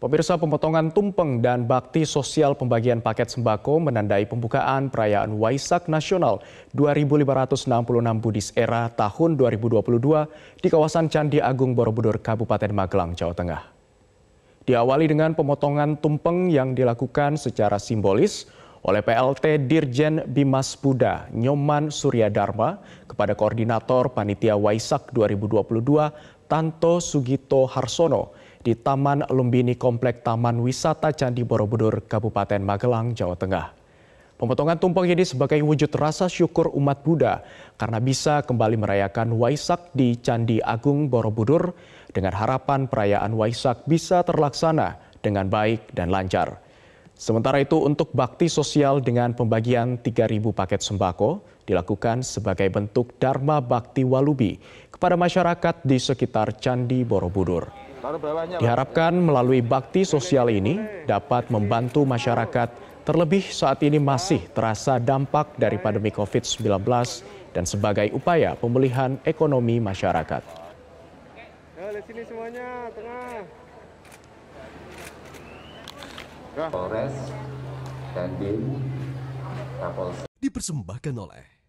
Pemirsa pemotongan tumpeng dan bakti sosial pembagian paket sembako menandai pembukaan perayaan Waisak Nasional 2566 Budis Era tahun 2022 di kawasan Candi Agung Borobudur, Kabupaten Magelang, Jawa Tengah. Diawali dengan pemotongan tumpeng yang dilakukan secara simbolis oleh PLT Dirjen Bimas Buddha Nyoman Surya Dharma kepada Koordinator Panitia Waisak 2022 Tanto Sugito Harsono di Taman Lumbini Komplek Taman Wisata Candi Borobudur, Kabupaten Magelang, Jawa Tengah. Pemotongan tumpeng ini sebagai wujud rasa syukur umat Buddha karena bisa kembali merayakan Waisak di Candi Agung Borobudur dengan harapan perayaan Waisak bisa terlaksana dengan baik dan lancar. Sementara itu untuk bakti sosial dengan pembagian 3.000 paket sembako dilakukan sebagai bentuk Dharma Bakti Walubi kepada masyarakat di sekitar Candi Borobudur. Diharapkan melalui bakti sosial ini dapat membantu masyarakat terlebih saat ini masih terasa dampak dari pandemi COVID-19 dan sebagai upaya pemulihan ekonomi masyarakat. sini semuanya, dipersembahkan oleh